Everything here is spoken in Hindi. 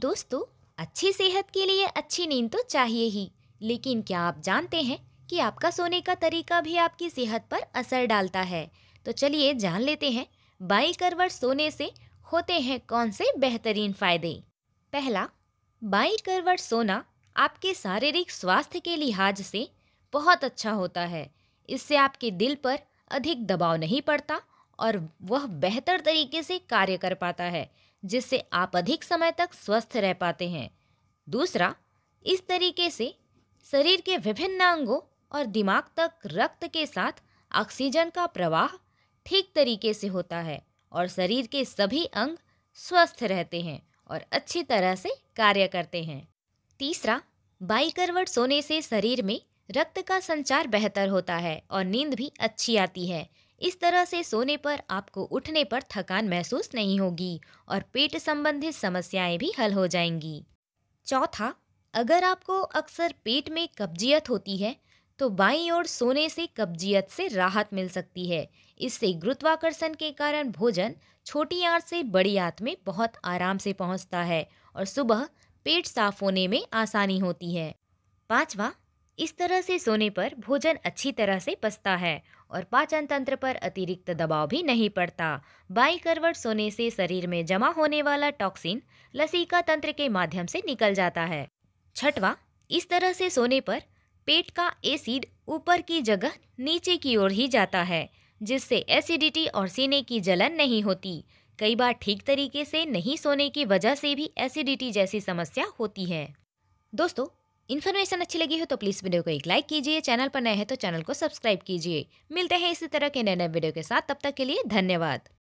दोस्तों अच्छी सेहत के लिए अच्छी नींद तो चाहिए ही लेकिन क्या आप जानते हैं कि आपका सोने का तरीका भी आपकी सेहत पर असर डालता है तो चलिए जान लेते हैं बाई करवट सोने से होते हैं कौन से बेहतरीन फ़ायदे पहला बाई करवट सोना आपके शारीरिक स्वास्थ्य के लिहाज से बहुत अच्छा होता है इससे आपके दिल पर अधिक दबाव नहीं पड़ता और वह बेहतर तरीके से कार्य कर पाता है जिससे आप अधिक समय तक स्वस्थ रह पाते हैं दूसरा इस तरीके से शरीर के विभिन्न अंगों और दिमाग तक रक्त के साथ ऑक्सीजन का प्रवाह ठीक तरीके से होता है और शरीर के सभी अंग स्वस्थ रहते हैं और अच्छी तरह से कार्य करते हैं तीसरा बाई करवट सोने से शरीर में रक्त का संचार बेहतर होता है और नींद भी अच्छी आती है इस तरह से सोने पर आपको उठने पर थकान महसूस नहीं होगी और पेट संबंधित समस्याएं भी हल हो जाएंगी चौथा अगर आपको अक्सर पेट में कब्जियत होती है तो बाईं ओर सोने से कब्जियत से राहत मिल सकती है इससे गुरुत्वाकर्षण के कारण भोजन छोटी आंत से बड़ी आंत में बहुत आराम से पहुंचता है और सुबह पेट साफ होने में आसानी होती है पांचवा इस तरह से सोने पर भोजन अच्छी तरह से पसता है और पाचन तंत्र पर अतिरिक्त दबाव भी नहीं पड़ता बाई करवट सोने से शरीर में जमा होने वाला टॉक्सिन लसीका तंत्र के माध्यम से निकल जाता है छठवा इस तरह से सोने पर पेट का एसिड ऊपर की जगह नीचे की ओर ही जाता है जिससे एसिडिटी और सीने की जलन नहीं होती कई बार ठीक तरीके से नहीं सोने की वजह से भी एसिडिटी जैसी समस्या होती है दोस्तों इन्फॉर्मेशन अच्छी लगी हो तो प्लीज़ वीडियो को एक लाइक कीजिए चैनल पर नए हैं तो चैनल को सब्सक्राइब कीजिए मिलते हैं इसी तरह के नए नए वीडियो के साथ तब तक के लिए धन्यवाद